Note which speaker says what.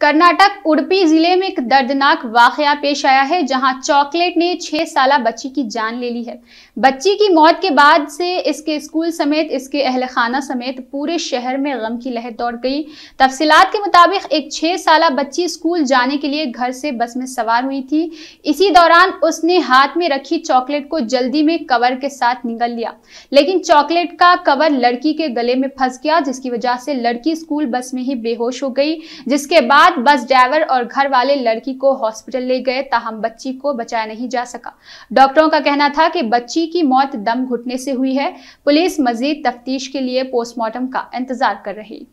Speaker 1: कर्नाटक उड़पी जिले में एक दर्दनाक वाकया पेश आया है जहां चॉकलेट ने छह साल बच्ची की जान ले ली है बच्ची की मौत के बाद से इसके स्कूल समेत इसके अहल खाना समेत पूरे शहर में गम की लहर दौड़ गई तफसीत के मुताबिक एक छह साल बच्ची स्कूल जाने के लिए घर से बस में सवार हुई थी इसी दौरान उसने हाथ में रखी चॉकलेट को जल्दी में कवर के साथ निगल लिया लेकिन चॉकलेट का कवर लड़की के गले में फंस गया जिसकी वजह से लड़की स्कूल बस में ही बेहोश हो गई जिसके बाद साथ बस ड्राइवर और घर वाले लड़की को हॉस्पिटल ले गए ताहम बच्ची को बचाया नहीं जा सका डॉक्टरों का कहना था कि बच्ची की मौत दम घुटने से हुई है पुलिस मजीद तफ्तीश के लिए पोस्टमार्टम का इंतजार कर रही